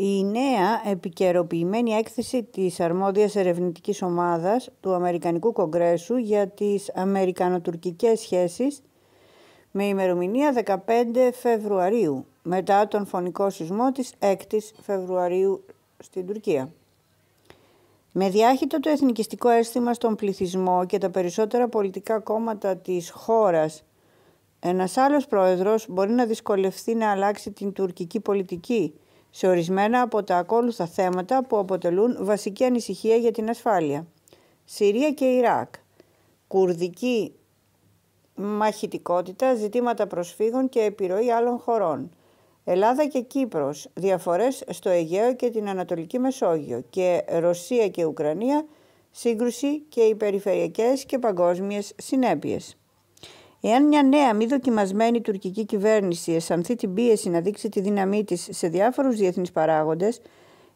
Η νέα επικαιροποιημένη έκθεση της αρμόδιας ερευνητικής ομάδας του Αμερικανικού Κογκρέσου για τις Αμερικανοτουρκικές σχέσεις με ημερομηνία 15 Φεβρουαρίου μετά τον φωνικό σεισμό της 6 Φεβρουαρίου στην Τουρκία. Με διάχυτο το εθνικιστικό αίσθημα στον πληθυσμό και τα περισσότερα πολιτικά κόμματα της χώρας, ένας άλλος πρόεδρος μπορεί να δυσκολευτεί να αλλάξει την τουρκική πολιτική σε ορισμένα από τα ακόλουθα θέματα που αποτελούν βασική ανησυχία για την ασφάλεια. Συρία και Ιράκ, κουρδική μαχητικότητα, ζητήματα προσφύγων και επιρροή άλλων χωρών. Ελλάδα και Κύπρος, διαφορές στο Αιγαίο και την Ανατολική Μεσόγειο και Ρωσία και Ουκρανία, σύγκρουση και οι περιφερειακές και παγκόσμιες συνέπειες. Εάν μια νέα μη δοκιμασμένη τουρκική κυβέρνηση αισθανθεί την πίεση να δείξει τη δύναμή της σε διάφορους διεθνείς παράγοντες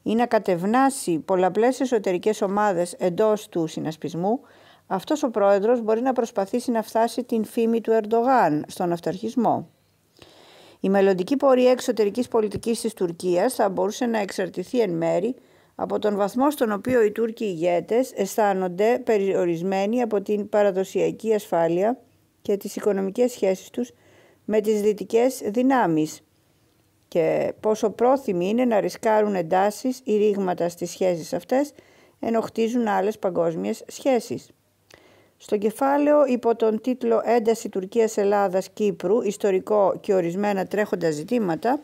ή να κατευνάσει πολλαπλές εσωτερικές ομάδες εντός του συνασπισμού, αυτός ο πρόεδρος μπορεί να προσπαθήσει να φτάσει την φήμη του Ερντογάν στον αυταρχισμό. Η μελλοντική πορεία εξωτερικής πολιτικής της Τουρκίας θα μπορούσε να εξαρτηθεί εν μέρη από τον βαθμό στον οποίο οι Τούρκοι ηγέτες αισθάνονται περιορισμένοι από την φημη του ερντογαν στον αυταρχισμο η μελλοντικη πορεια εξωτερικη πολιτικη τη τουρκιας θα μπορουσε να εξαρτηθει ασφάλεια και τις οικονομικές σχέσεις τους με τις δυτικές δυνάμεις και πόσο πρόθυμοι είναι να ρισκάρουν εντάσεις ή ρήγματα στις σχέσεις αυτές ενώ χτίζουν άλλες παγκόσμιες σχέσεις. Στο κεφάλαιο υπό τον τίτλο «Ένταση Τουρκίας-Ελλάδας-Κύπρου, ιστορικό και ορισμένα τρέχοντα ζητήματα»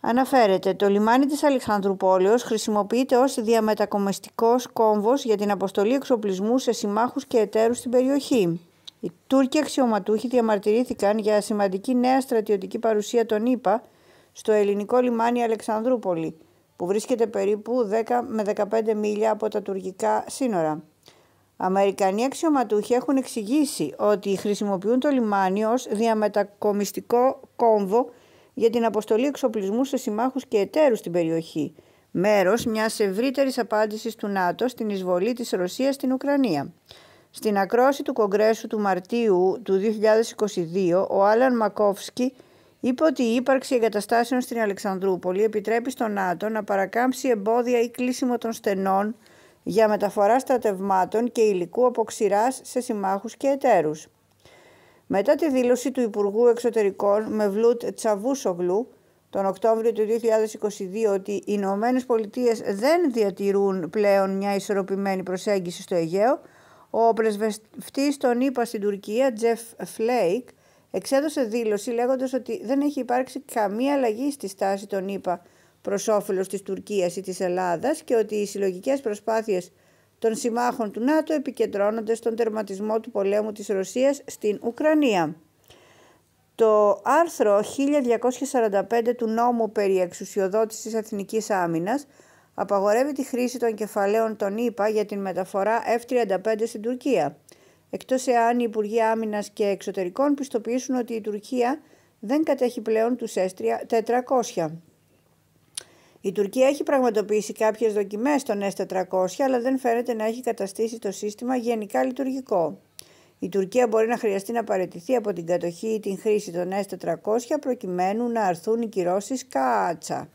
Αναφέρεται, το λιμάνι της Αλεξανδρουπόλεως χρησιμοποιείται ως διαμετακομιστικός κόμβος για την αποστολή εξοπλισμού σε συμμάχους και εταίρους στην περιοχή. Οι Τούρκοι αξιωματούχοι διαμαρτυρήθηκαν για σημαντική νέα στρατιωτική παρουσία των ΗΠΑ στο ελληνικό λιμάνι Αλεξανδρούπολη, που βρίσκεται περίπου 10 με 15 μίλια από τα τουρκικά σύνορα. Αμερικανοί αξιωματούχοι έχουν εξηγήσει ότι χρησιμοποιούν το λιμάνι ως διαμετακομιστικό κόμβο για την αποστολή εξοπλισμού σε συμμάχους και εταίρους στην περιοχή, μέρος μιας ευρύτερης απάντησης του ΝΑΤΟ στην εισβολή της Ρωσίας στην Ουκρανία. Στην ακρόαση του Κογκρέσου του Μαρτίου του 2022, ο Άλαν Μακόφσκι είπε ότι η ύπαρξη εγκαταστάσεων στην Αλεξανδρούπολη επιτρέπει στο ΝΑΤΟ να παρακάμψει εμπόδια ή κλείσιμο των στενών για μεταφορά στρατευμάτων και υλικού από σε συμμάχους και εταίρους. Μετά τη δήλωση του Υπουργού Εξωτερικών Μευλούτ Τσαβούσογλου τον Οκτώβριο του 2022 ότι οι Ηνωμένες Πολιτείες δεν διατηρούν πλέον μια ισορροπημένη προσέγγιση στο Αιγαίο, ο πρεσβευτής των ΗΠΑ στην Τουρκία, Τζεφ Φλέικ, εξέδωσε δήλωση λέγοντας ότι δεν έχει υπάρξει καμία αλλαγή στη στάση των ΗΠΑ προς όφελος της Τουρκίας ή της Ελλάδας και ότι οι συλλογικές προσπάθειες των συμμάχων του ΝΑΤΟ επικεντρώνονται στον τερματισμό του πολέμου της Ρωσίας στην Ουκρανία. Το άρθρο 1245 του νόμου περί εξουσιοδότησης εθνικής άμυνας απαγορεύει τη χρήση των κεφαλαίων των ΗΠΑ για την μεταφορά F-35 στην Τουρκία, εκτός εάν οι Υπουργοί Άμυνας και Εξωτερικών πιστοποιήσουν ότι η Τουρκία δεν κατέχει πλέον τους S-400. Η Τουρκία έχει πραγματοποιήσει κάποιες δοκιμές των S-400, αλλά δεν φαίνεται να έχει καταστήσει το σύστημα γενικά λειτουργικό. Η Τουρκία μπορεί να χρειαστεί να παραιτηθεί από την κατοχή ή την χρήση των S-400 προκειμένου να αρθούν οι κυρώσεις κάτσα.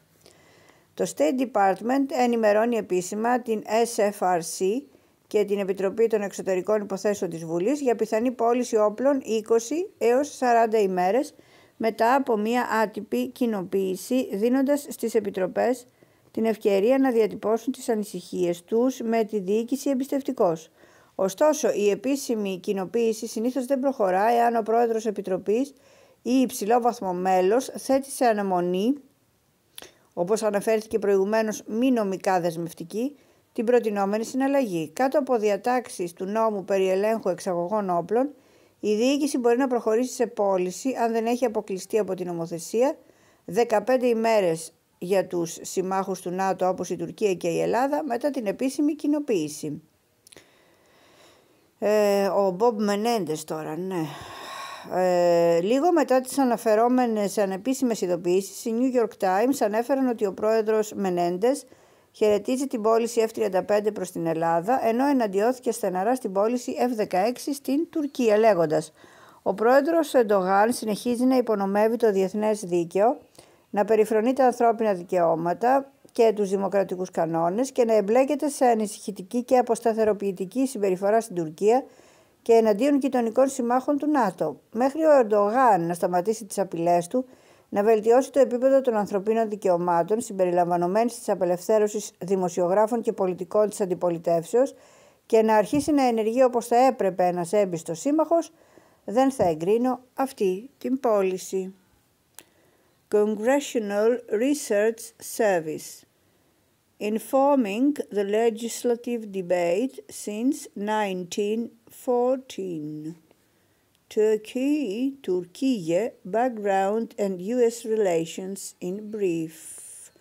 Το State Department ενημερώνει επίσημα την SFRC και την Επιτροπή των Εξωτερικών Υποθέσεων της Βουλής για πιθανή πώληση όπλων 20 έως 40 ημέρες μετά από μία άτυπη κοινοποίηση δίνοντας στις επιτροπές την ευκαιρία να διατυπώσουν τις ανησυχίες τους με τη διοίκηση εμπιστευτικός. Ωστόσο, η επίσημη κοινοποίηση συνήθως δεν προχωρά εάν ο πρόεδρος επιτροπής ή υψηλό βαθμό μέλος θέτει σε αναμονή όπως αναφέρθηκε προηγουμένως μη νομικά δεσμευτική, την προτινόμενη συναλλαγή. Κάτω από διατάξεις του νόμου περί ελέγχου εξαγωγών όπλων, η διοίκηση μπορεί να προχωρήσει σε πώληση αν δεν έχει αποκλειστεί από την νομοθεσία 15 ημέρες για τους συμμάχους του ΝΑΤΟ όπως η Τουρκία και η Ελλάδα μετά την επίσημη κοινοποίηση. Ε, ο Μπομπ Μενέντες τώρα, ναι. Ε, λίγο μετά τις αναφερόμενες ανεπίσημες ειδοποιήσεις, οι New York Times ανέφεραν ότι ο πρόεδρος Μενέντες χαιρετίζει την πώληση F-35 προς την Ελλάδα, ενώ εναντιώθηκε στεναρά στην πώληση F-16 στην Τουρκία, λέγοντας «Ο πρόεδρος Εντογάν συνεχίζει να υπονομεύει το διεθνές δίκαιο, να περιφρονεί τα ανθρώπινα δικαιώματα και τους δημοκρατικούς κανόνες και να εμπλέκεται σε ανησυχητική και αποσταθεροποιητική συμπεριφορά στην Τουρκία, και εναντίον γειτονικών συμμάχων του ΝΑΤΟ, μέχρι ο Ερντογάν να σταματήσει τις απειλές του, να βελτιώσει το επίπεδο των ανθρωπίνων δικαιωμάτων συμπεριλαμβανομένης της απελευθέρωσης δημοσιογράφων και πολιτικών της αντιπολιτεύσεως και να αρχίσει να ενεργεί όπως θα έπρεπε ένας έμπιστος σύμμαχος, δεν θα εγκρίνω αυτή την πώληση. Congressional Research Service informing the legislative debate since 1914. Turkey, Türkiye, background and US relations in brief.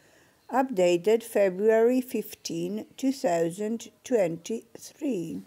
Updated February 15, 2023.